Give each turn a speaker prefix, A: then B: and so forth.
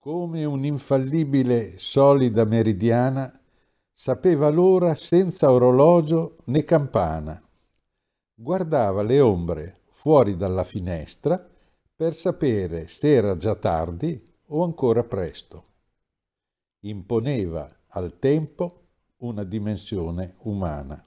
A: Come un'infallibile, solida meridiana, sapeva l'ora senza orologio né campana. Guardava le ombre fuori dalla finestra per sapere se era già tardi o ancora presto. Imponeva al tempo una dimensione umana.